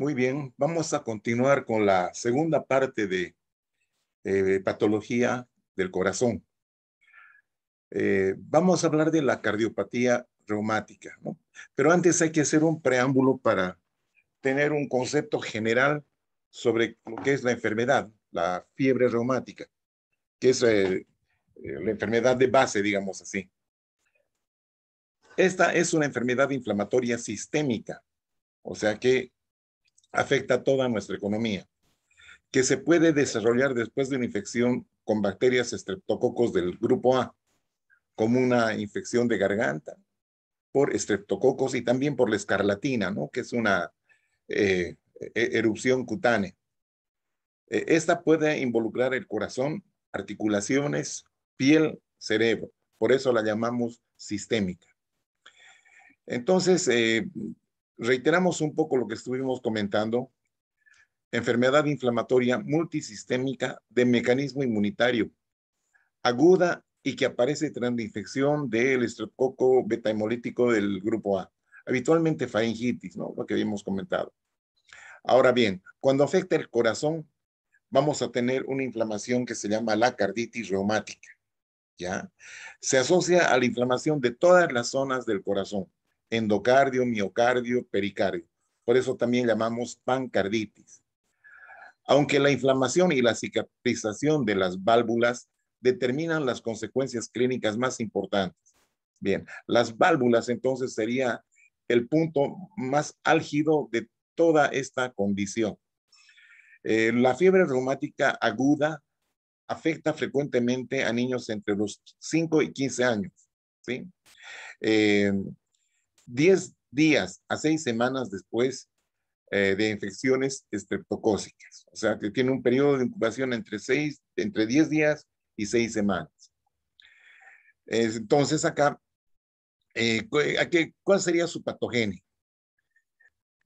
Muy bien, vamos a continuar con la segunda parte de eh, patología del corazón. Eh, vamos a hablar de la cardiopatía reumática, ¿no? Pero antes hay que hacer un preámbulo para tener un concepto general sobre lo que es la enfermedad, la fiebre reumática, que es eh, la enfermedad de base, digamos así. Esta es una enfermedad inflamatoria sistémica, o sea que afecta a toda nuestra economía, que se puede desarrollar después de una infección con bacterias estreptococos del grupo A, como una infección de garganta por estreptococos y también por la escarlatina, ¿no? que es una eh, e-, erupción cutánea. E-, esta puede involucrar el corazón, articulaciones, piel, cerebro. Por eso la llamamos sistémica. Entonces, eh, Reiteramos un poco lo que estuvimos comentando. Enfermedad inflamatoria multisistémica de mecanismo inmunitario, aguda y que aparece tras la infección del estreptococo beta-hemolítico del grupo A, habitualmente faringitis, ¿no? Lo que habíamos comentado. Ahora bien, cuando afecta el corazón, vamos a tener una inflamación que se llama la carditis reumática, ¿ya? Se asocia a la inflamación de todas las zonas del corazón endocardio, miocardio, pericardio. Por eso también llamamos pancarditis. Aunque la inflamación y la cicatrización de las válvulas determinan las consecuencias clínicas más importantes. Bien, las válvulas entonces sería el punto más álgido de toda esta condición. Eh, la fiebre reumática aguda afecta frecuentemente a niños entre los 5 y 15 años. ¿sí? Eh, 10 días a 6 semanas después eh, de infecciones estreptocócicas. O sea, que tiene un periodo de incubación entre, 6, entre 10 días y 6 semanas. Entonces, acá, eh, ¿cuál sería su patogénico?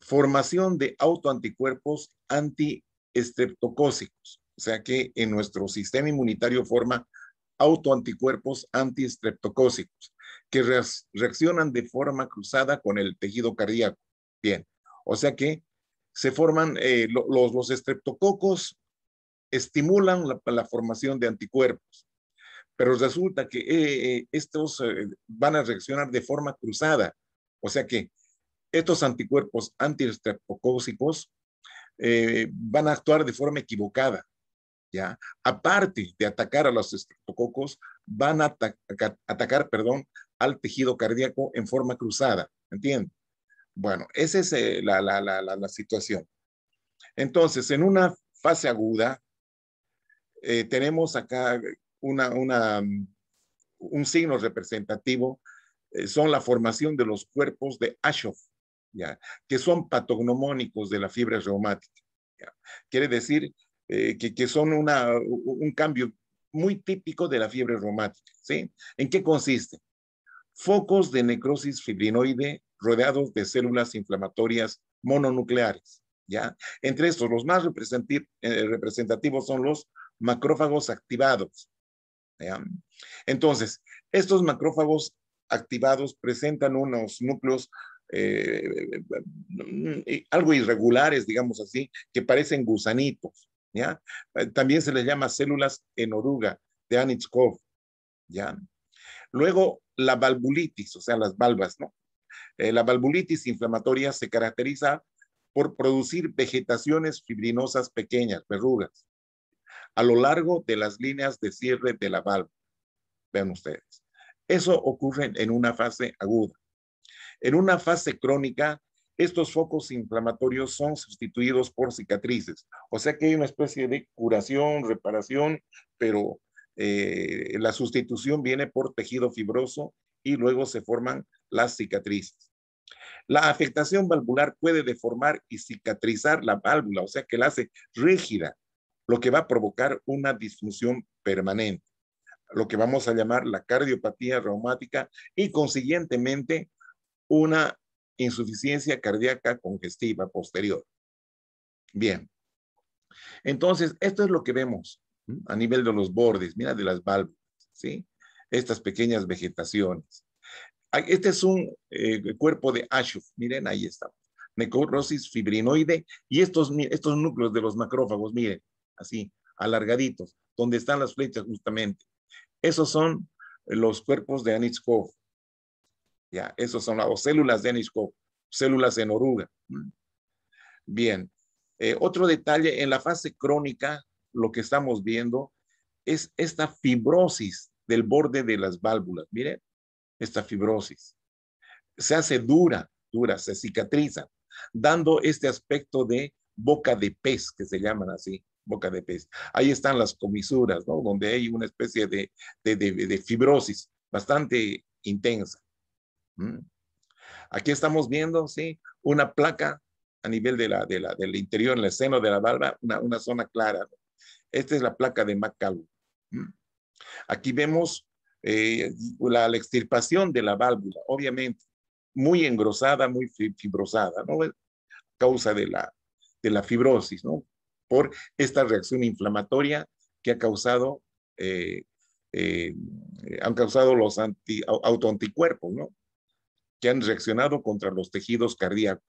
Formación de autoanticuerpos antiestreptocósicos. O sea que en nuestro sistema inmunitario forma autoanticuerpos antiestreptocósicos que reaccionan de forma cruzada con el tejido cardíaco. Bien, o sea que se forman eh, los, estreptococos, estimulan la, formación de anticuerpos, pero resulta que eh, eh, estos van a reaccionar de forma cruzada, o sea que estos anticuerpos antiestreptocócicos van a actuar de forma equivocada, ¿ya? Aparte de atacar a los estreptococos, van a atacar, perdón, al tejido cardíaco en forma cruzada, ¿entiendes? Bueno, esa es eh, la, situación. Entonces, en una fase aguda, eh, tenemos acá una, una, un signo representativo, eh, son la formación de los cuerpos de Ashoff, ¿ya? que son patognomónicos de la fibra reumática. Quiere decir que, son un cambio muy típico de la fiebre reumática. ¿sí? ¿En qué consiste? Focos de necrosis fibrinoide rodeados de células inflamatorias mononucleares. ¿ya? Entre estos, los más eh, representativos son los macrófagos activados. Entonces, estos macrófagos activados presentan unos núcleos eh, eh, algo irregulares, digamos así, que parecen gusanitos. Eh, también se les llama células en oruga, de Anichkov, Luego, la valvulitis, o sea, las valvas, eh, la valvulitis inflamatoria se caracteriza por producir vegetaciones fibrinosas pequeñas, verrugas, a lo largo de las líneas de cierre de la valva. Vean ustedes. Eso ocurre en una fase aguda. En una fase crónica estos focos inflamatorios son sustituidos por cicatrices. O sea que hay una especie de curación, reparación, pero eh, la sustitución viene por tejido fibroso y luego se forman las cicatrices. La afectación valvular puede deformar y cicatrizar la válvula, o sea que la hace rígida, lo que va a provocar una disfunción permanente, lo que vamos a llamar la cardiopatía reumática y consiguientemente una insuficiencia cardíaca congestiva posterior. Bien. Entonces, esto es lo que vemos a nivel de los bordes, mira, de las válvulas, ¿sí? Estas pequeñas vegetaciones. Este es un eh, cuerpo de Ashuf, miren, ahí está. Necrosis fibrinoide y estos, estos núcleos de los macrófagos, miren, así, alargaditos, donde están las flechas justamente. Esos son los cuerpos de Anitzkov esos son las células de nisco células en oruga. Bien. Eh, otro detalle, en la fase crónica, lo que estamos viendo es esta fibrosis del borde de las válvulas. Miren, esta fibrosis. Se hace dura, dura, se cicatriza, dando este aspecto de boca de pez, que se llaman así, boca de pez. Ahí están las comisuras, Donde hay una especie de fibrosis bastante intensa. Mm. Aquí estamos viendo, sí, una placa a nivel de la, del interior, en el seno de la barba, una, zona clara. Esta es la placa de McCallum. Mm. Aquí vemos eh, la, extirpación de la válvula, obviamente, muy engrosada, muy fibrosada, ¿no? causa de la, de la fibrosis, ¿no? Por esta reacción inflamatoria que ha causado, eh, eh, han causado los autoanticuerpos, ¿no? que han reaccionado contra los tejidos cardíacos.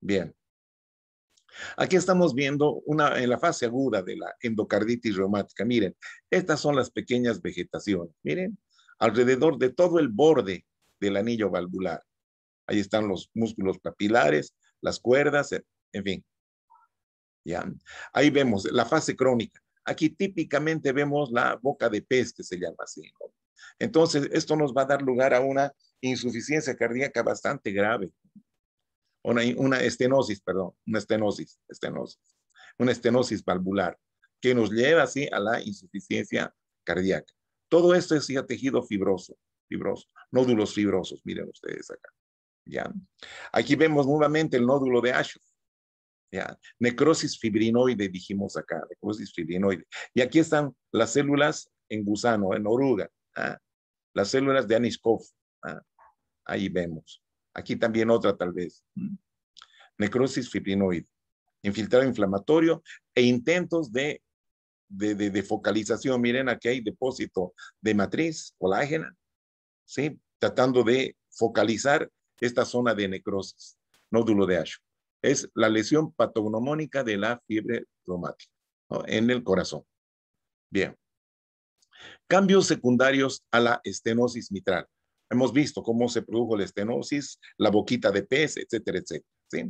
Bien. Aquí estamos viendo una, en la fase aguda de la endocarditis reumática. Miren, estas son las pequeñas vegetaciones. Miren, alrededor de todo el borde del anillo valvular. Ahí están los músculos papilares, las cuerdas, en fin. Ya. Ahí vemos la fase crónica. Aquí típicamente vemos la boca de pez, que se llama así. Entonces, esto nos va a dar lugar a una insuficiencia cardíaca bastante grave. Una, estenosis, perdón, una estenosis, estenosis, una estenosis valvular que nos lleva así a la insuficiencia cardíaca. Todo esto es ya tejido fibroso, fibroso, nódulos fibrosos, miren ustedes acá. ¿ya? Aquí vemos nuevamente el nódulo de Ashoff. ¿ya? Necrosis fibrinoide, dijimos acá, necrosis fibrinoide. Y aquí están las células en gusano, en oruga, ¿ah? las células de Aniskov. ¿ah? ahí vemos. Aquí también otra tal vez. Necrosis fibrinoide, infiltrado inflamatorio e intentos de, de, focalización. Miren, aquí hay depósito de matriz colágena, ¿sí? tratando de focalizar esta zona de necrosis, nódulo de Asho. Es la lesión patognomónica de la fiebre reumática en el corazón. Bien. Cambios secundarios a la estenosis mitral. Hemos visto cómo se produjo la estenosis, la boquita de pez, etcétera, etcétera. ¿sí?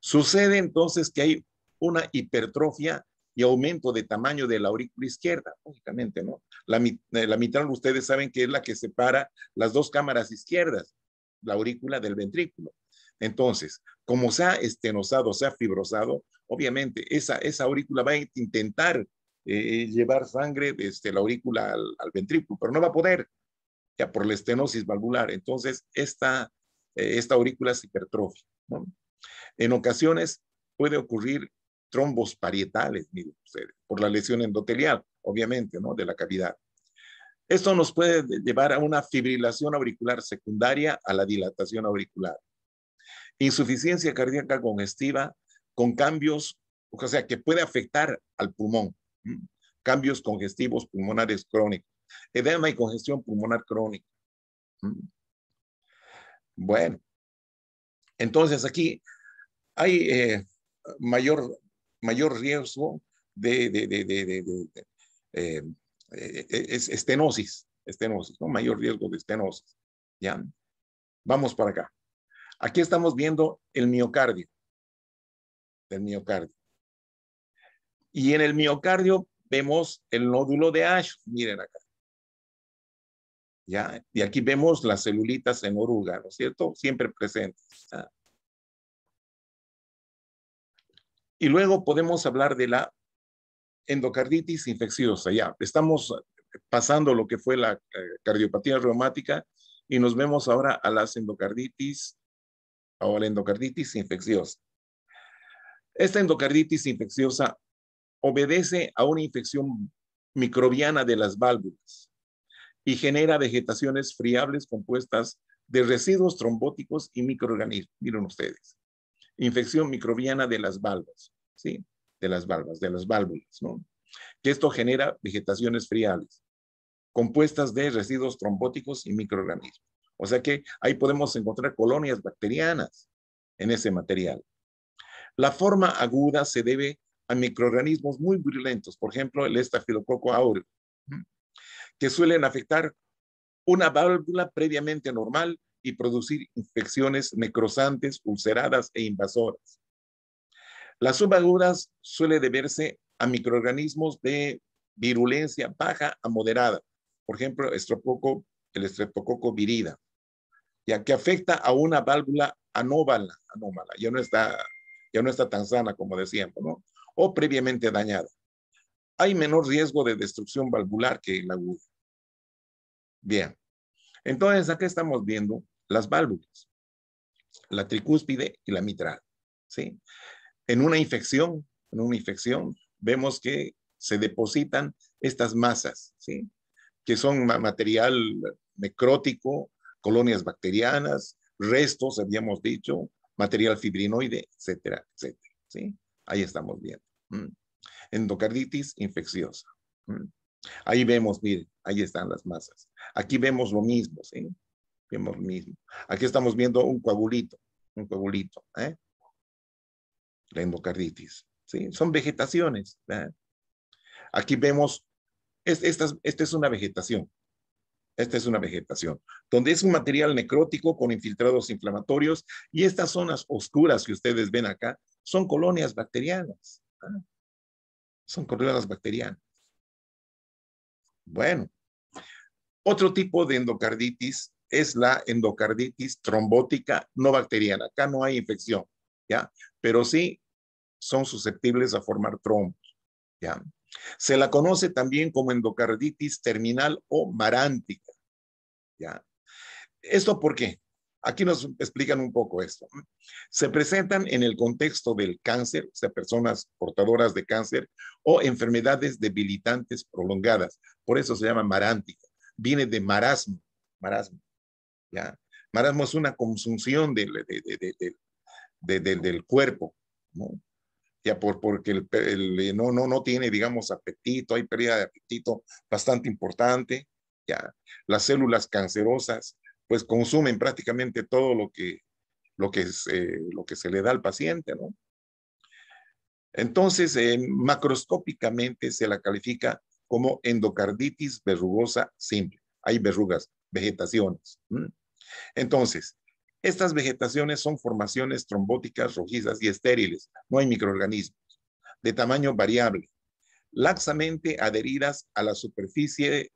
Sucede entonces que hay una hipertrofia y aumento de tamaño de la aurícula izquierda, lógicamente, ¿no? La, mitad, eh, mitral, ustedes saben que es la que separa las dos cámaras izquierdas, la aurícula del ventrículo. Entonces, como se ha estenosado, se ha fibrosado, obviamente esa, esa aurícula va a intentar eh, llevar sangre desde la aurícula al, ventrículo, pero no va a poder ya por la estenosis valvular. Entonces, esta, eh, esta aurícula es hipertrofia. En ocasiones puede ocurrir trombos parietales, por la lesión endotelial, obviamente, ¿no? de la cavidad. Esto nos puede llevar a una fibrilación auricular secundaria a la dilatación auricular. Insuficiencia cardíaca congestiva con cambios, o sea, que puede afectar al pulmón, cambios congestivos pulmonares crónicos edema y congestión pulmonar crónica. Mm. Bueno, entonces aquí hay eh, mayor, mayor riesgo de, estenosis, estenosis, ¿no? Mayor riesgo de estenosis. ¿ya? Vamos para acá. Aquí estamos viendo el miocardio. El miocardio. Y en el miocardio vemos el nódulo de Ash. Miren acá. Y aquí vemos las celulitas en oruga, ¿no es cierto? Siempre presentes. Y luego podemos hablar de la endocarditis infecciosa, ya. Estamos pasando lo que fue la eh, cardiopatía reumática y nos vemos ahora a las endocarditis a la endocarditis infecciosa. Esta endocarditis infecciosa obedece a una infección microbiana de las válvulas y genera vegetaciones friables compuestas de residuos trombóticos y microorganismos. Miren ustedes, infección microbiana de las válvulas, ¿sí? De las válvulas, de las válvulas, ¿no? Que esto genera vegetaciones friables compuestas de residuos trombóticos y microorganismos. O sea que ahí podemos encontrar colonias bacterianas en ese material. La forma aguda se debe a microorganismos muy virulentos, por ejemplo, el estafilococo aureus que suelen afectar una válvula previamente normal y producir infecciones necrosantes, ulceradas e invasoras. Las subagudas suele deberse a microorganismos de virulencia baja a moderada, por ejemplo, el estreptococo virida, ya que afecta a una válvula anómala, anómala, ya no está, ya no está tan sana como decíamos, O previamente dañada hay menor riesgo de destrucción valvular que el agudo. Bien, entonces acá estamos viendo las válvulas, la tricúspide y la mitral, ¿sí? En una infección, en una infección, vemos que se depositan estas masas, ¿sí? Que son material necrótico, colonias bacterianas, restos, habíamos dicho, material fibrinoide, etcétera, etcétera, ¿sí? Ahí estamos viendo endocarditis infecciosa. Ahí vemos, miren, ahí están las masas. Aquí vemos lo mismo, ¿sí? Vemos lo mismo. Aquí estamos viendo un coagulito, un coagulito, ¿eh? La endocarditis, ¿sí? Son vegetaciones, Aquí vemos, esta, es una vegetación, esta es una vegetación, donde es un material necrótico con infiltrados inflamatorios y estas zonas oscuras que ustedes ven acá son colonias bacterianas. ¿ah? Son coronas bacterianas. Bueno, otro tipo de endocarditis es la endocarditis trombótica no bacteriana. Acá no hay infección, ¿ya? Pero sí son susceptibles a formar trombos, ¿ya? Se la conoce también como endocarditis terminal o marántica, ¿ya? ¿Esto por qué? Aquí nos explican un poco esto. Se presentan en el contexto del cáncer, o sea, personas portadoras de cáncer o enfermedades debilitantes prolongadas. Por eso se llama marántico. Viene de marasmo, marasmo. ¿ya? Marasmo es una consunción del, de, del cuerpo, ¿no? ya porque no, no, no tiene, digamos, apetito, hay pérdida de apetito bastante importante, ya. Las células cancerosas pues consumen prácticamente todo lo que, lo que, se, eh, lo que se le da al paciente, ¿no? Entonces, eh, macroscópicamente se la califica como endocarditis verrugosa simple. Hay verrugas, vegetaciones. Entonces, estas vegetaciones son formaciones trombóticas rojizas y estériles. No hay microorganismos de tamaño variable, laxamente adheridas a la superficie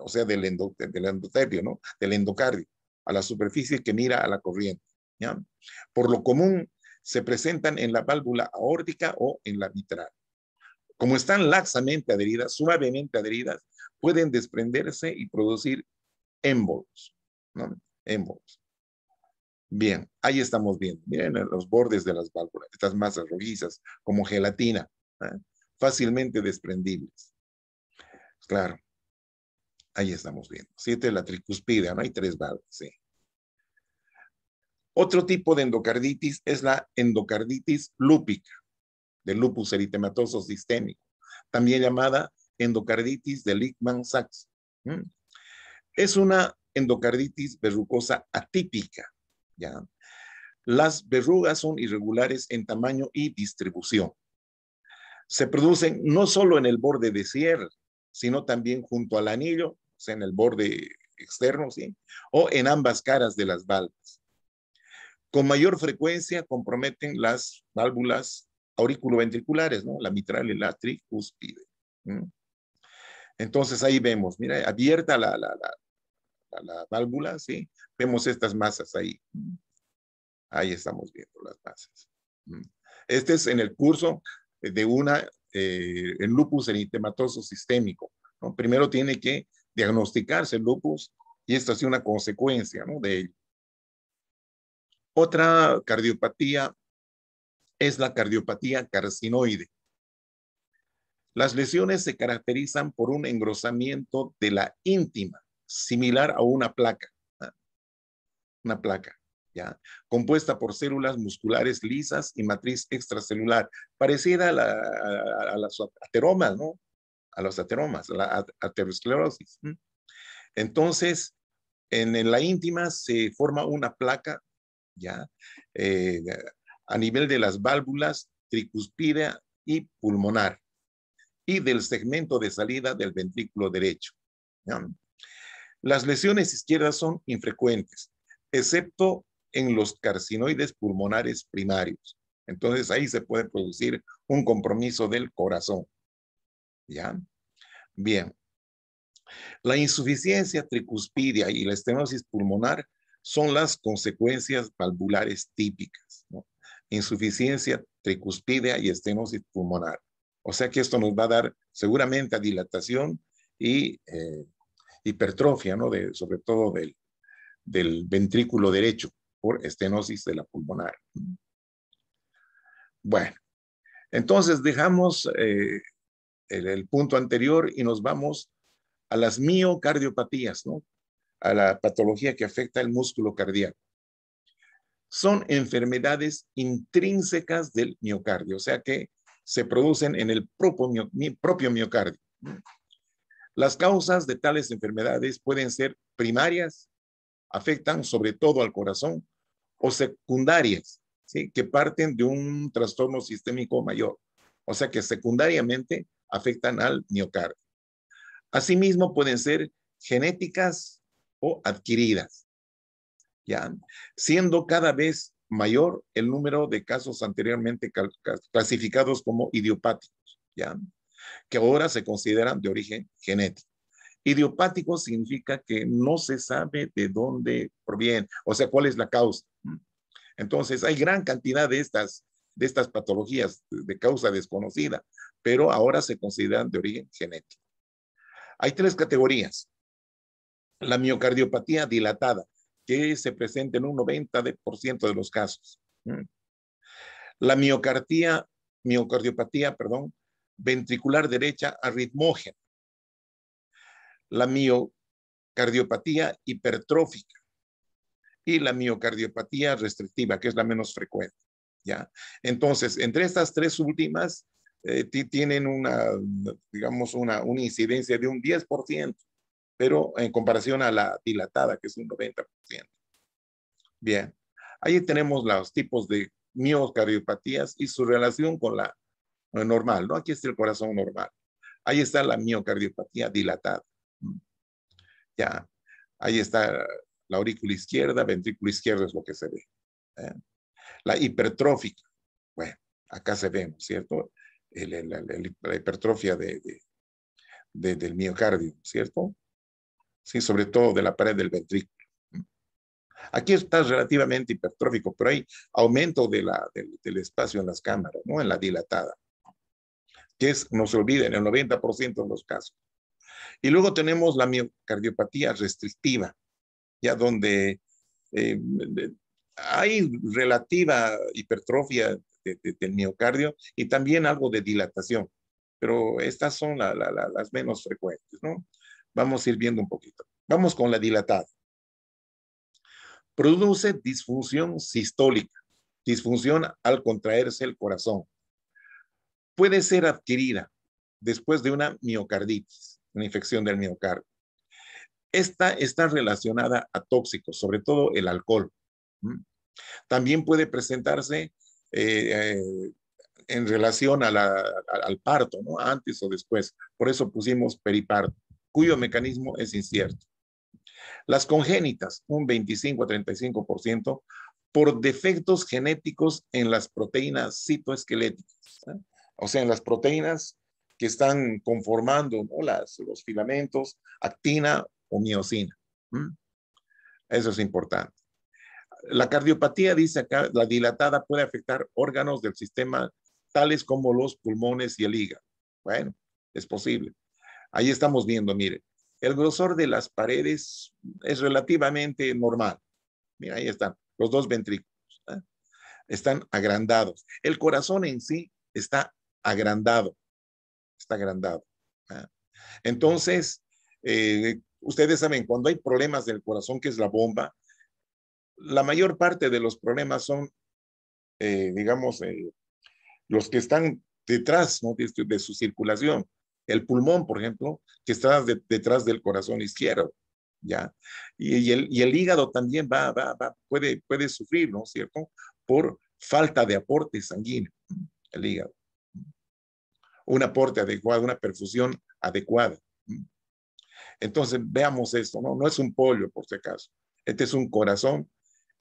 o sea, del, del endotelio, ¿no? Del endocardio, a la superficie que mira a la corriente. Por lo común, se presentan en la válvula aórtica o en la mitral. Como están laxamente adheridas, suavemente adheridas, pueden desprenderse y producir émbolos. ¿no? Bien, ahí estamos bien. Miren los bordes de las válvulas, estas masas rojizas, como gelatina, ¿eh? fácilmente desprendibles. Claro. Ahí estamos viendo. Siete de la tricuspida, ¿no? Hay tres barras, sí. Otro tipo de endocarditis es la endocarditis lúpica, del lupus eritematoso sistémico, también llamada endocarditis de Lickman-Sachs. Es una endocarditis verrucosa atípica. ¿ya? Las verrugas son irregulares en tamaño y distribución. Se producen no solo en el borde de cierre, sino también junto al anillo pues, en el borde externo, ¿sí? O en ambas caras de las válvulas. Con mayor frecuencia comprometen las válvulas auriculoventriculares, ¿no? La mitral y la tricuspide. Entonces ahí vemos, mira, abierta la, válvula, ¿sí? Vemos estas masas ahí. Ahí estamos viendo las masas. Este es en el curso de una, eh, el lupus eritematoso sistémico. Primero tiene que diagnosticarse el lupus y esto ha sido una consecuencia ¿no? de ello. Otra cardiopatía es la cardiopatía carcinoide. Las lesiones se caracterizan por un engrosamiento de la íntima, similar a una placa. ¿ah? Una placa, ¿ya? Compuesta por células musculares lisas y matriz extracelular, parecida a, la, las ateromas, ¿no? a los ateromas, a la aterosclerosis. Entonces, en, la íntima se forma una placa, ¿ya? Eh, a nivel de las válvulas tricuspidea y pulmonar y del segmento de salida del ventrículo derecho. Las lesiones izquierdas son infrecuentes, excepto en los carcinoides pulmonares primarios. Entonces ahí se puede producir un compromiso del corazón. ¿ya? Bien. La insuficiencia tricuspidia y la estenosis pulmonar son las consecuencias valvulares típicas, Insuficiencia tricuspidia y estenosis pulmonar. O sea que esto nos va a dar seguramente a dilatación y eh, hipertrofia, ¿no? sobre todo del, ventrículo derecho por estenosis de la pulmonar. Bueno, entonces dejamos eh, el, punto anterior y nos vamos a las miocardiopatías, ¿no? A la patología que afecta el músculo cardíaco. Son enfermedades intrínsecas del miocardio, o sea que se producen en el propio, propio miocardio. Las causas de tales enfermedades pueden ser primarias, afectan sobre todo al corazón, o secundarias, ¿sí? que parten de un trastorno sistémico mayor. O sea que secundariamente afectan al miocardio. Asimismo, pueden ser genéticas o adquiridas, ¿ya? siendo cada vez mayor el número de casos anteriormente clasificados como idiopáticos, ¿ya? que ahora se consideran de origen genético. Idiopático significa que no se sabe de dónde proviene, o sea, cuál es la causa. Entonces, hay gran cantidad de estas de estas patologías de causa desconocida, pero ahora se consideran de origen genético. Hay tres categorías. La miocardiopatía dilatada, que se presenta en un 90% de los casos. ¿Mm? La miocardiopatía perdón, ventricular derecha arritmógena. La miocardiopatía hipertrófica y la miocardiopatía restrictiva, que es la menos frecuente. Entonces, entre estas tres últimas, eh, tienen una, digamos, una, incidencia de un 10%, pero en comparación a la dilatada, que es un 90%. Bien, ahí tenemos los tipos de miocardiopatías y su relación con la eh, normal, ¿no? Aquí está el corazón normal. Ahí está la miocardiopatía dilatada. Ya, ahí está la aurícula izquierda, ventrículo izquierdo es lo que se ve. ¿eh? La hipertrófica. Bueno, acá se vemos, ¿cierto? la hipertrofia de, del miocardio, ¿cierto? Sí, sobre todo de la pared del ventrículo. Aquí está relativamente hipertrófico, pero hay aumento de la, del, espacio en las cámaras, ¿no? En la dilatada, que es, no se olviden, el 90% de los casos. Y luego tenemos la miocardiopatía restrictiva, ya donde eh, hay relativa hipertrofia del miocardio y también algo de dilatación, pero estas son las menos frecuentes, ¿no? Vamos a ir viendo un poquito. Vamos con la dilatada. Produce disfunción sistólica, disfunción al contraerse el corazón. Puede ser adquirida después de una miocarditis, una infección del miocardio. Esta está relacionada a tóxicos, sobre todo el alcohol. También puede presentarse eh, eh, en relación al parto, antes o después. Por eso pusimos periparto, cuyo mecanismo es incierto. Las congénitas, un 25 35%, por defectos genéticos en las proteínas citoesqueléticas, ¿eh? o sea, en las proteínas que están conformando las, los filamentos, actina o miocina. Eso es importante. La cardiopatía, dice acá, la dilatada puede afectar órganos del sistema tales como los pulmones y el hígado. Bueno, es posible. Ahí estamos viendo, mire, el grosor de las paredes es relativamente normal. Mira, ahí están los dos ventrículos. ¿eh? Están agrandados. El corazón en sí está agrandado. Está agrandado. ¿eh? Entonces, eh, ustedes saben, cuando hay problemas del corazón, que es la bomba, la mayor parte de los problemas son, eh, digamos, eh, los que están detrás este, de, su circulación. El pulmón, por ejemplo, que está detrás del corazón izquierdo, ¿ya? Y, el, hígado también va, va, puede, puede sufrir, ¿no es cierto? Por falta de aporte sanguíneo, el hígado. Un aporte adecuado, una perfusión adecuada. Entonces, veamos esto, ¿no? No es un pollo, por si acaso. Este es un corazón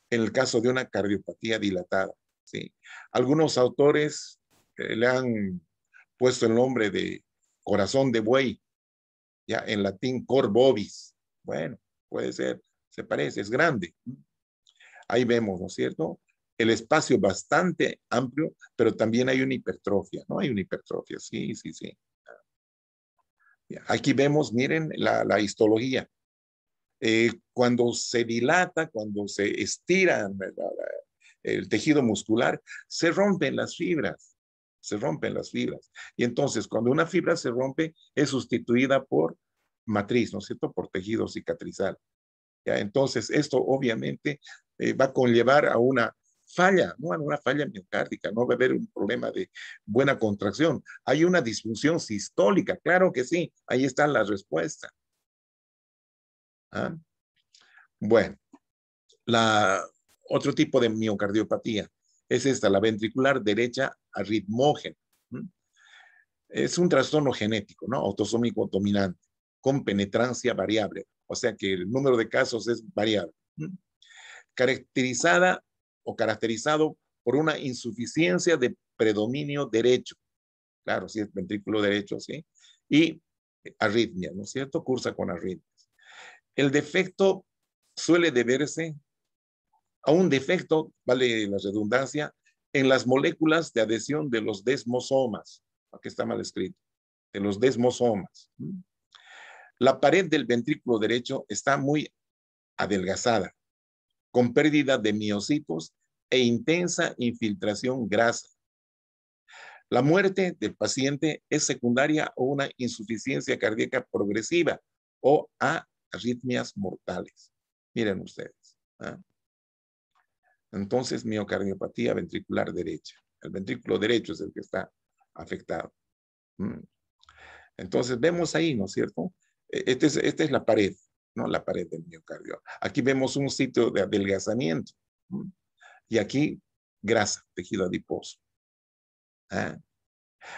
en el caso de una cardiopatía dilatada. ¿sí? Algunos autores eh, le han puesto el nombre de corazón de buey, ya en latín cor bovis. Bueno, puede ser, se parece, es grande. Ahí vemos, ¿no es cierto? El espacio bastante amplio, pero también hay una hipertrofia, ¿no? Hay una hipertrofia, sí, sí, sí. Aquí vemos, miren, la histología. Eh, cuando se dilata, cuando se estira el tejido muscular, se rompen las fibras, se rompen las fibras. Y entonces, cuando una fibra se rompe, es sustituida por matriz, ¿no es cierto?, por tejido cicatrizal. ¿Ya? Entonces, esto obviamente eh, va a conllevar a una falla, no a una falla miocárdica, no va a haber un problema de buena contracción. Hay una disfunción sistólica, claro que sí, ahí está la respuesta. ¿Ah? Bueno, la, otro tipo de miocardiopatía es esta, la ventricular derecha arritmógena. Es un trastorno genético, ¿no? Autosómico dominante, con penetrancia variable. O sea que el número de casos es variable. Caracterizada o caracterizado por una insuficiencia de predominio derecho. Claro, si es ventrículo derecho, ¿sí? Y arritmia, ¿no es cierto? Cursa con arritmia. El defecto suele deberse a un defecto, vale la redundancia, en las moléculas de adhesión de los desmosomas. Aquí está mal escrito, de los desmosomas. La pared del ventrículo derecho está muy adelgazada, con pérdida de miocitos e intensa infiltración grasa. La muerte del paciente es secundaria a una insuficiencia cardíaca progresiva o a arritmias mortales. Miren ustedes. ¿ah? Entonces, miocardiopatía ventricular derecha. El ventrículo derecho es el que está afectado. Mm. Entonces, vemos ahí, ¿no es cierto? E, este esta es la pared, ¿no? La pared del miocardio. Aquí vemos un sitio de adelgazamiento. Y aquí, grasa, tejido adiposo. ¿ah?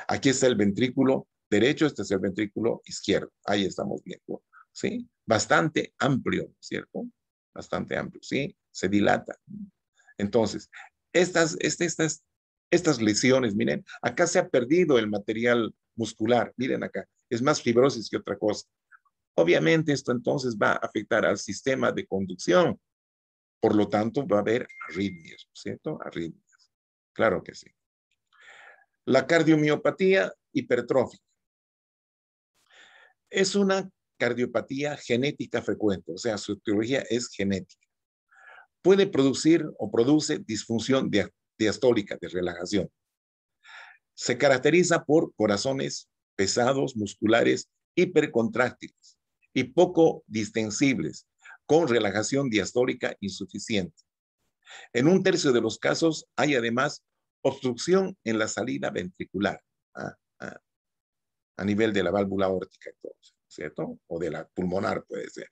Aquí está el ventrículo derecho, este es el ventrículo izquierdo. Ahí estamos viendo, ¿sí? bastante amplio, ¿cierto? Bastante amplio, ¿sí? Se dilata. Entonces, estas, este, estas, estas lesiones, miren, acá se ha perdido el material muscular, miren acá, es más fibrosis que otra cosa. Obviamente esto entonces va a afectar al sistema de conducción, por lo tanto va a haber arritmias, ¿cierto? Arritmias, claro que sí. La cardiomiopatía hipertrófica es una cardiopatía genética frecuente, o sea, su etiología es genética. Puede producir o produce disfunción diastólica de relajación. Se caracteriza por corazones pesados, musculares, hipercontráctiles y poco distensibles, con relajación diastólica insuficiente. En un tercio de los casos hay además obstrucción en la salida ventricular ah, ah, a, nivel de la válvula órtica. ¿cierto? O de la pulmonar puede ser.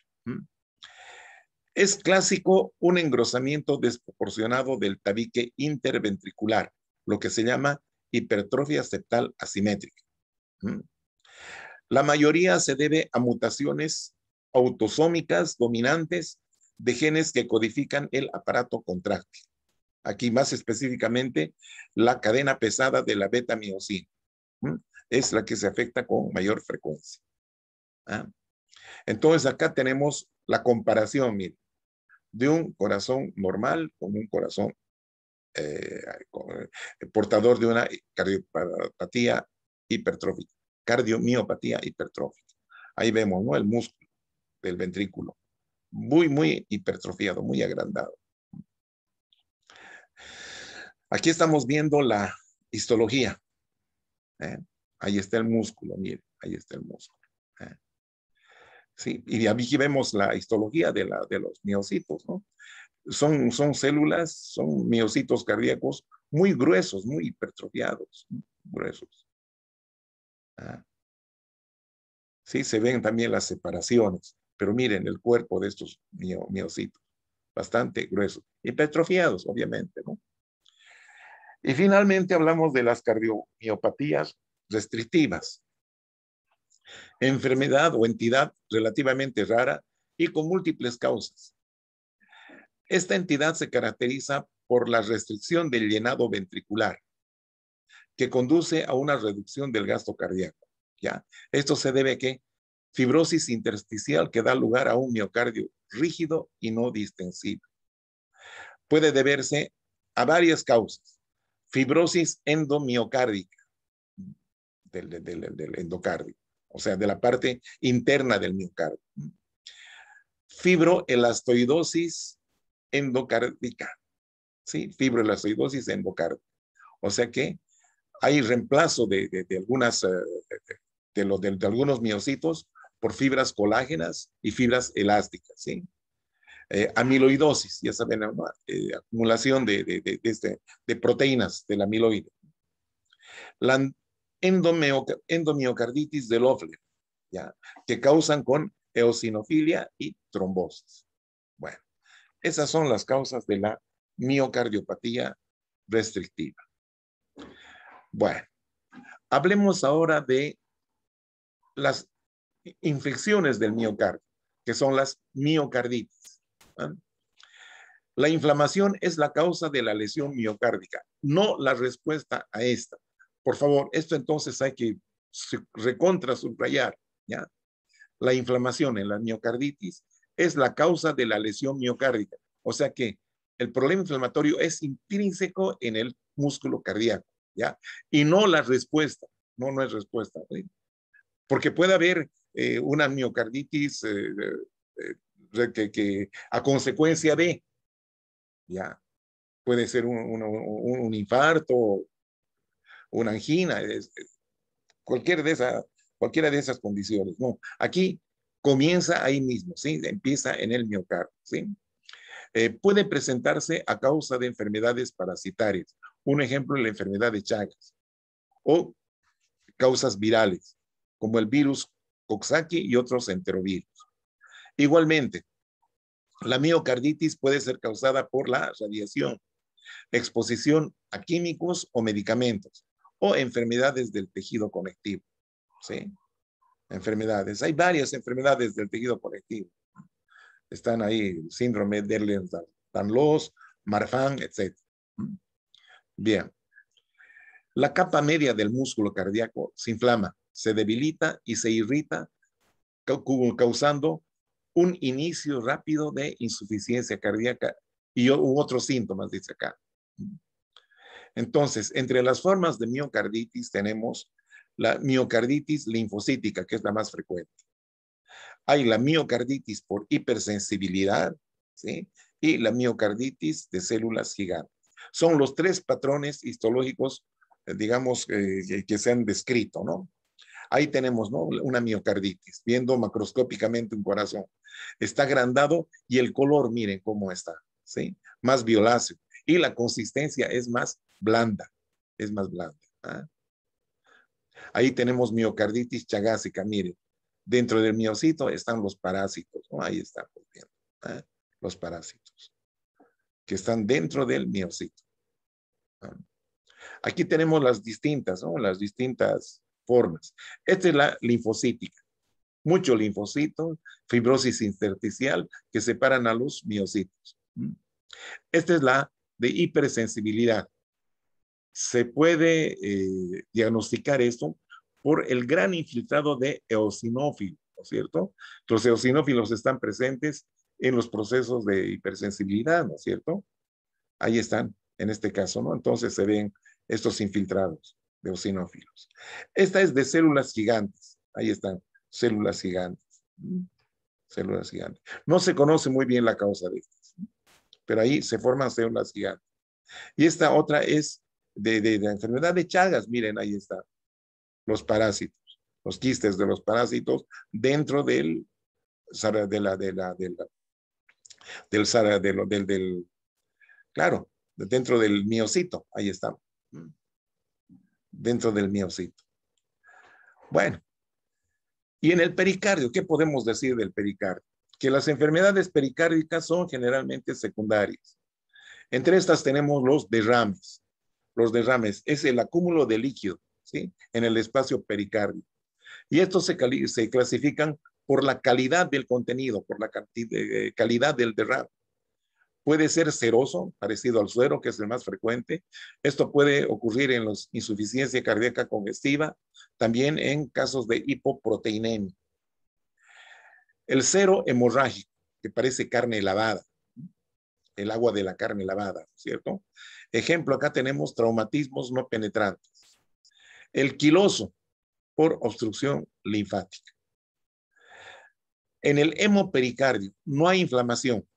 Es clásico un engrosamiento desproporcionado del tabique interventricular, lo que se llama hipertrofia septal asimétrica. La mayoría se debe a mutaciones autosómicas dominantes de genes que codifican el aparato contráctil. Aquí más específicamente, la cadena pesada de la beta-miocina es la que se afecta con mayor frecuencia. ¿ah? Entonces acá tenemos la comparación, mire, de un corazón normal con un corazón eh, portador de una cardiopatía hipertrófica, cardiomiopatía hipertrófica. Ahí vemos, ¿no? El músculo del ventrículo, muy, muy hipertrofiado, muy agrandado. Aquí estamos viendo la histología. ¿eh? Ahí está el músculo, mire, ahí está el músculo. ¿eh? ¿sí? Y aquí vemos la histología de, los miocitos, ¿no? Son, células, son miocitos cardíacos muy gruesos, muy hipertrofiados, gruesos. Ah. Sí, se ven también las separaciones, pero miren el cuerpo de estos miocitos, bastante gruesos, hipertrofiados, obviamente, ¿no? Y finalmente hablamos de las cardiomiopatías restrictivas, enfermedad o entidad relativamente rara y con múltiples causas. Esta entidad se caracteriza por la restricción del llenado ventricular, que conduce a una reducción del gasto cardíaco. ¿ya? Esto se debe a que fibrosis intersticial que da lugar a un miocardio rígido y no distensible. Puede deberse a varias causas. Fibrosis endomiocárdica, del, del, del endocardio o sea, de la parte interna del miocardio. Fibroelastoidosis endocárdica, ¿sí? Fibroelastoidosis endocárdica. O sea que hay reemplazo de, algunas, eh, de, los, de, algunos miocitos por fibras colágenas y fibras elásticas, ¿sí? Eh, amiloidosis, ya saben, eh, acumulación de, este, proteínas del amiloide. La endomiocarditis de Loeffler, que causan con eosinofilia y trombosis. Bueno, esas son las causas de la miocardiopatía restrictiva. Bueno, hablemos ahora de las infecciones del miocardio, que son las miocarditis. ¿ah? La inflamación es la causa de la lesión miocárdica, no la respuesta a esta. Por favor, esto entonces hay que recontra subrayar, ¿ya? La inflamación en la miocarditis es la causa de la lesión miocárdica. O sea que el problema inflamatorio es intrínseco en el músculo cardíaco, ¿ya? Y no la respuesta, no, no es respuesta. ¿eh? Porque puede haber eh, una miocarditis eh, que, a consecuencia de, ¿ya? Puede ser un, un, un infarto, una angina, cualquier de cualquiera de esas condiciones. No, aquí comienza ahí mismo, ¿sí? Empieza en el miocardio, ¿sí? Eh, puede presentarse a causa de enfermedades parasitarias. Un ejemplo la enfermedad de Chagas. O causas virales, como el virus Coxsackie y otros enterovirus. Igualmente, la miocarditis puede ser causada por la radiación, exposición a químicos o medicamentos, o enfermedades del tejido conectivo. ¿Sí? Enfermedades. Hay varias enfermedades del tejido conectivo. Están ahí, síndrome de Ehlers-Danlos, Marfan, etc. Bien. La capa media del músculo cardíaco se inflama, se debilita y se irrita, causando un inicio rápido de insuficiencia cardíaca y otros síntomas, dice acá. Entonces, entre las formas de miocarditis tenemos la miocarditis linfocítica, que es la más frecuente. Hay la miocarditis por hipersensibilidad, ¿sí? Y la miocarditis de células gigantes. Son los tres patrones histológicos, eh, digamos, eh, que se han descrito, ¿no? Ahí tenemos, ¿no? Una miocarditis, viendo macroscópicamente un corazón. Está agrandado y el color, miren cómo está, ¿sí? Más violáceo. Y la consistencia es más blanda, es más blanda. ¿ah? Ahí tenemos miocarditis chagásica, miren, dentro del miocito están los parásitos, ahí están ¿ah? los parásitos, que están dentro del miocito. Aquí tenemos las distintas, ¿no? las distintas formas. Esta es la linfocítica, mucho linfocito, fibrosis intersticial, que separan a los miocitos. Esta es la de hipersensibilidad, se puede eh, diagnosticar esto por el gran infiltrado de eosinófilos, ¿no es cierto? Los eosinófilos están presentes en los procesos de hipersensibilidad, ¿no es cierto? Ahí están, en este caso, ¿no? Entonces se ven estos infiltrados de eosinófilos. Esta es de células gigantes, ahí están, células gigantes. ¿Mm? Células gigantes. No se conoce muy bien la causa de esto, pero ahí se forman células gigantes. Y esta otra es de, de, enfermedad de Chagas, miren, ahí está, los parásitos, los quistes de los parásitos dentro del, de la, de la, de del, del, del, claro, dentro del miocito, ahí está, dentro del miocito. Bueno, y en el pericardio, ¿qué podemos decir del pericardio? Que las enfermedades pericárdicas son generalmente secundarias. Entre estas tenemos los derrames, los derrames, es el acúmulo de líquido ¿sí? en el espacio pericardio. Y estos se, clasifican por la calidad del contenido, por la eh, eh, calidad del derrame. Puede ser seroso, parecido al suero, que es el más frecuente. Esto puede ocurrir en los insuficiencia cardíaca congestiva, también en casos de hipoproteinemia. El cero hemorrágico, que parece carne lavada, el agua de la carne lavada, ¿cierto? Ejemplo, acá tenemos traumatismos no penetrantes. El quiloso por obstrucción linfática. En el hemopericardio no hay inflamación.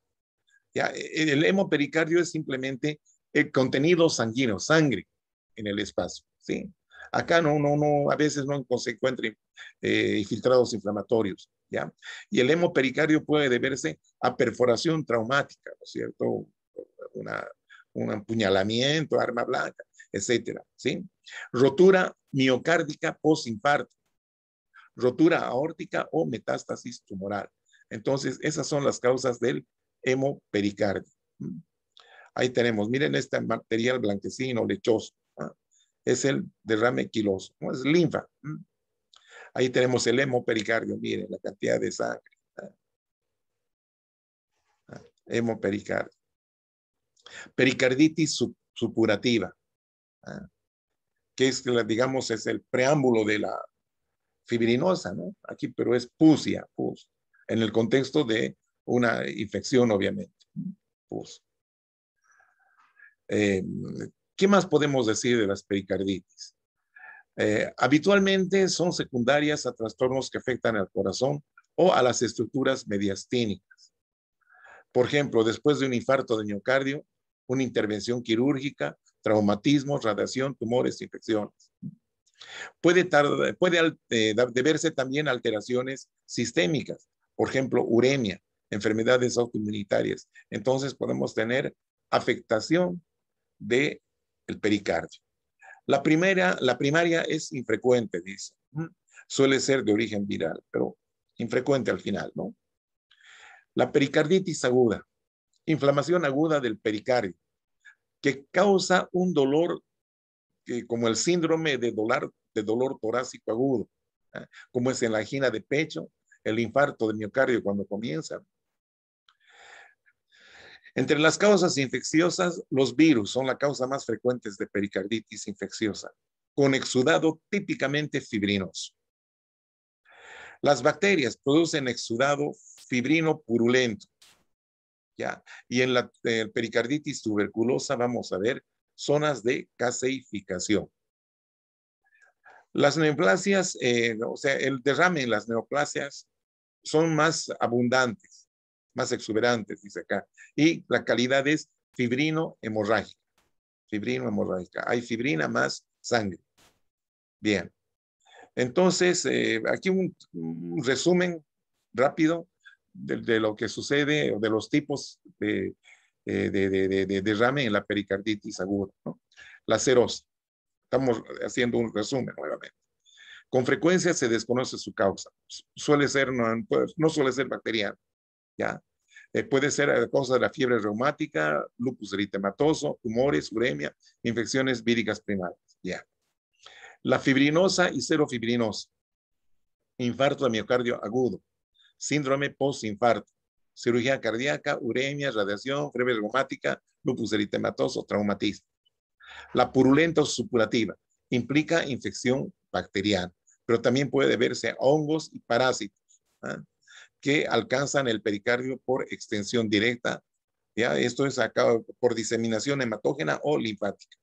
¿ya? E-, el hemopericardio es simplemente el eh, contenido sanguíneo, sangre en el espacio. ¿sí? Acá no, no, a veces no se encuentran eh, infiltrados inflamatorios. ¿ya? Y el hemopericardio puede deberse a perforación traumática, ¿no es cierto? Una un empuñalamiento, arma blanca, etcétera, ¿sí? Rotura miocárdica o rotura aórtica o metástasis tumoral. Entonces, esas son las causas del hemopericardio. Ahí tenemos, miren este material blanquecino, lechoso. ¿ah? Es el derrame quiloso, ¿no? es linfa. Ahí tenemos el hemopericardio, miren la cantidad de sangre. ¿ah? Hemopericardio pericarditis supurativa, ¿eh? que es, digamos, es el preámbulo de la fibrinosa, Aquí, pero es pusia, pus, en el contexto de una infección, obviamente, pus. Eh, ¿Qué más podemos decir de las pericarditis? Eh, habitualmente son secundarias a trastornos que afectan al corazón o a las estructuras mediastínicas. Por ejemplo, después de un infarto de miocardio, una intervención quirúrgica, traumatismos, radiación, tumores, infecciones. Puede, tardar, puede eh, deberse también alteraciones sistémicas, por ejemplo, uremia, enfermedades autoinmunitarias. Entonces podemos tener afectación del el pericardio. La, primera, la primaria es infrecuente, dice. Suele ser de origen viral, pero infrecuente al final, ¿no? La pericarditis aguda inflamación aguda del pericardio, que causa un dolor eh, como el síndrome de dolor, de dolor torácico agudo, ¿eh? como es en la angina de pecho, el infarto de miocardio cuando comienza. Entre las causas infecciosas, los virus son la causa más frecuente de pericarditis infecciosa, con exudado típicamente fibrinoso. Las bacterias producen exudado fibrino purulento, y en la pericarditis tuberculosa vamos a ver zonas de caseificación. Las neoplasias, eh, o sea, el derrame en las neoplasias son más abundantes, más exuberantes, dice acá. Y la calidad es fibrino hemorrágica. Fibrino hemorrágica. Hay fibrina más sangre. Bien. Entonces, eh, aquí un resumen rápido de, lo que sucede o de los tipos de, eh, derrame en la pericarditis aguda, La serosa. Estamos haciendo un resumen nuevamente. Con frecuencia se desconoce su causa. Suele ser, no, no suele ser bacteriana, ¿ya? Eh, puede ser a causa de la fiebre reumática, lupus eritematoso, tumores, uremia, infecciones víricas primarias, ¿ya? La fibrinosa y serofibrinosa. Infarto de miocardio agudo síndrome post cirugía cardíaca, uremia, radiación, fiebre reumática, lupus eritematoso, traumatismo. La purulenta o supurativa implica infección bacteriana, pero también puede deberse a hongos y parásitos ¿ah? que alcanzan el pericardio por extensión directa. ¿ya? Esto es sacado por diseminación hematógena o linfática.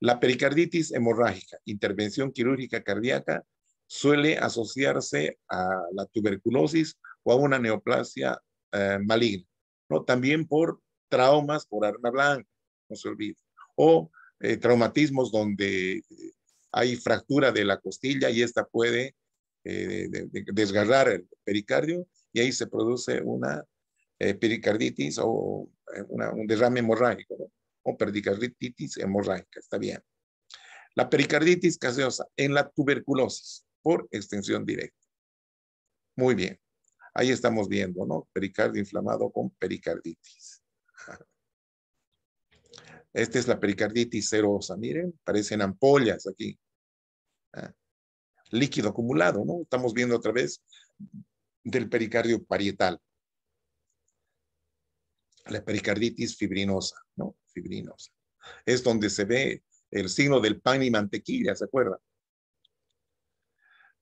La pericarditis hemorrágica, intervención quirúrgica cardíaca, suele asociarse a la tuberculosis o a una neoplasia eh, maligna, ¿no? También por traumas por arma blanca, no se olvide, o eh, traumatismos donde eh, hay fractura de la costilla y esta puede desgarrar el pericardio y ahí se produce una pericarditis o un derrame hemorrágico, o pericarditis hemorrágica, está bien. La pericarditis caseosa en la tuberculosis por extensión directa. Muy bien. Ahí estamos viendo, ¿no? Pericardio inflamado con pericarditis. Esta es la pericarditis serosa. Miren, parecen ampollas aquí. Ah, líquido acumulado, ¿no? Estamos viendo otra vez del pericardio parietal. La pericarditis fibrinosa, ¿no? Fibrinosa. Es donde se ve el signo del pan y mantequilla, ¿se acuerdan?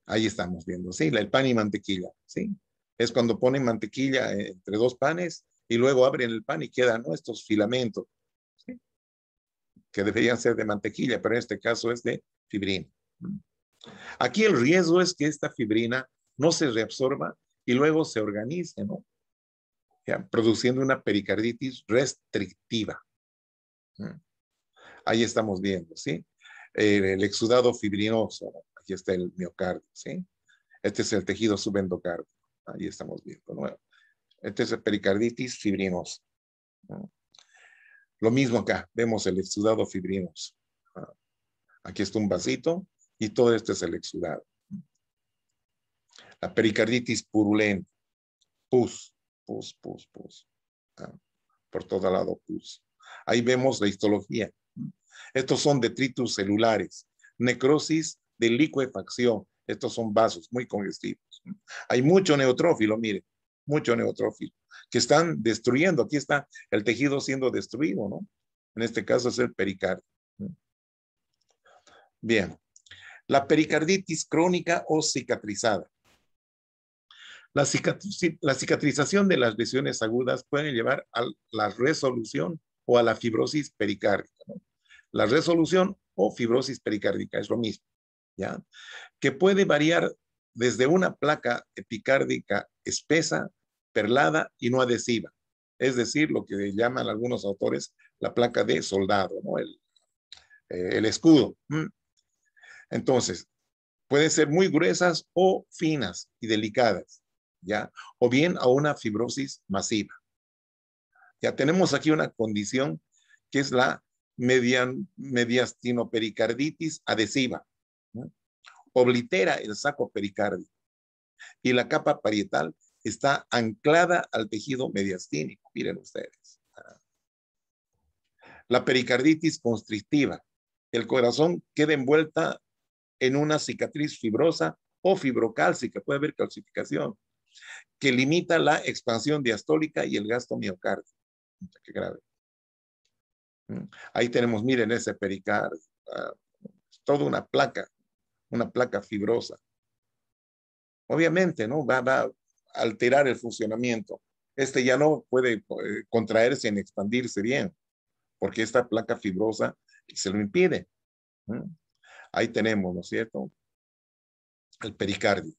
Ahí estamos viendo, ¿sí? El pan y mantequilla, ¿sí? Es cuando ponen mantequilla entre dos panes y luego abren el pan y quedan estos filamentos, ¿sí? que deberían ser de mantequilla, pero en este caso es de fibrina. Aquí el riesgo es que esta fibrina no se reabsorba y luego se organice, ¿no? produciendo una pericarditis restrictiva. Ahí estamos viendo, ¿sí? El, el exudado fibrinoso. Aquí está el miocardio, ¿sí? Este es el tejido subendocardio. Ahí estamos viendo Este es el pericarditis fibrinosa. Lo mismo acá, vemos el exudado fibrinoso. Aquí está un vasito y todo este es el exudado. La pericarditis purulenta, pus, pus, pus, pus. Por todo lado pus. Ahí vemos la histología. Estos son detritus celulares, necrosis de liquefacción. Estos son vasos muy congestivos. Hay mucho neutrófilo, mire, mucho neutrófilo, que están destruyendo. Aquí está el tejido siendo destruido, ¿no? En este caso es el pericardio. Bien. La pericarditis crónica o cicatrizada. La, la, cicatrización de las lesiones agudas puede llevar a la resolución o a la fibrosis pericárdica. La resolución o fibrosis pericárdica es lo mismo. Que puede variar desde una placa epicárdica espesa, perlada y no adhesiva, es decir, lo que llaman algunos autores la placa de soldado, eh, El, escudo. Mm. Entonces, puede ser muy gruesas o finas y delicadas, ¿ya? O bien a una fibrosis masiva. Ya tenemos aquí una condición que es la mediastinopericarditis adhesiva, oblitera el saco pericardio y la capa parietal está anclada al tejido mediastínico. Miren ustedes. Ah. La pericarditis constrictiva. El corazón queda envuelta en una cicatriz fibrosa o fibrocálcica, puede haber calcificación, que limita la expansión diastólica y el gasto miocardio. Qué grave. Mm, ahí tenemos, miren ese pericardio, ah, toda una placa una placa fibrosa. Obviamente, ¿no? Va, a alterar el funcionamiento. Este ya no puede eh, contraerse ni expandirse bien, porque esta placa fibrosa se lo impide. Ahí tenemos, ¿no es cierto? El pericardio.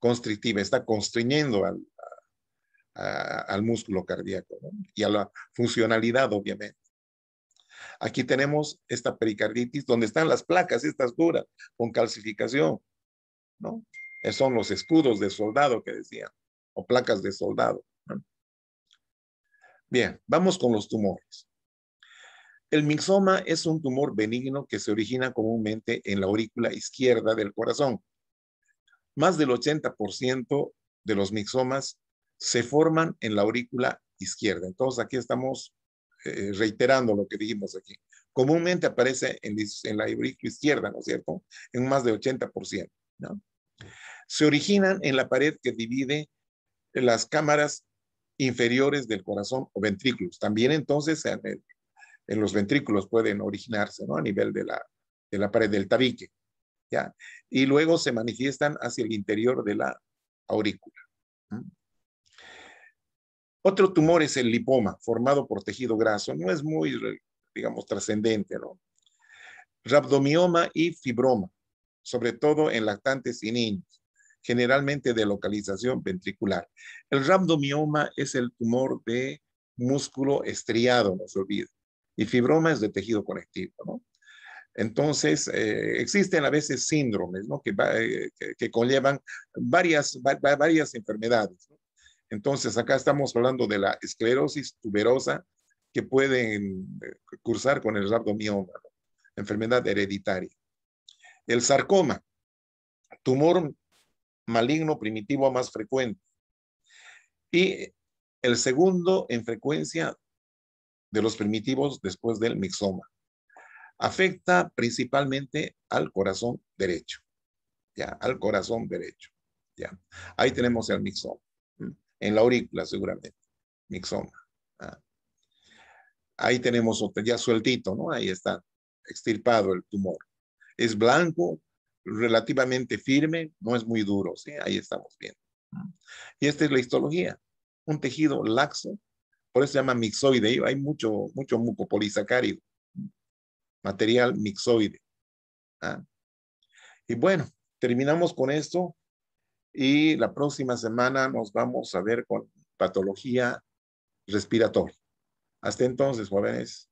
Constrictiva, está constriñendo al, al músculo cardíaco y a la funcionalidad, obviamente. Aquí tenemos esta pericarditis donde están las placas, estas duras, con calcificación, ¿no? Eh, son los escudos de soldado que decían, o placas de soldado. Bien, vamos con los tumores. El mixoma es un tumor benigno que se origina comúnmente en la aurícula izquierda del corazón. Más del 80% de los mixomas se forman en la aurícula izquierda. Entonces aquí estamos eh, reiterando lo que dijimos aquí, comúnmente aparece en, la aurícula izquierda, ¿no es cierto? En más de 80%, ¿no? Se originan en la pared que divide las cámaras inferiores del corazón o ventrículos. También entonces en, los ventrículos pueden originarse, ¿no? A nivel de la, de la pared del tabique, ¿ya? Y luego se manifiestan hacia el interior de la aurícula. ¿no? Otro tumor es el lipoma, formado por tejido graso. No es muy, digamos, trascendente, ¿no? Rabdomioma y fibroma, sobre todo en lactantes y niños, generalmente de localización ventricular. El rabdomioma es el tumor de músculo estriado, no se olvide. Y fibroma es de tejido conectivo, ¿no? Entonces, eh, existen a veces síndromes ¿no? que, eh, que, conllevan varias, varias enfermedades. Entonces, acá estamos hablando de la esclerosis tuberosa que puede eh, cursar con el sardomioma, enfermedad hereditaria. El sarcoma, tumor maligno primitivo más frecuente. Y el segundo en frecuencia de los primitivos después del mixoma. Afecta principalmente al corazón derecho. Ya, al corazón derecho. Ya. Ahí tenemos el mixoma en la aurícula seguramente, mixoma. Ah. Ahí tenemos ya sueltito, ¿no? Ahí está extirpado el tumor. Es blanco, relativamente firme, no es muy duro, ¿sí? Ahí estamos viendo. Y esta es la histología, un tejido laxo, por eso se llama mixoide, hay mucho, mucho mucopolisacárido material mixoide. ¿ah? Y bueno, terminamos con esto y la próxima semana nos vamos a ver con patología respiratoria. Hasta entonces, jóvenes.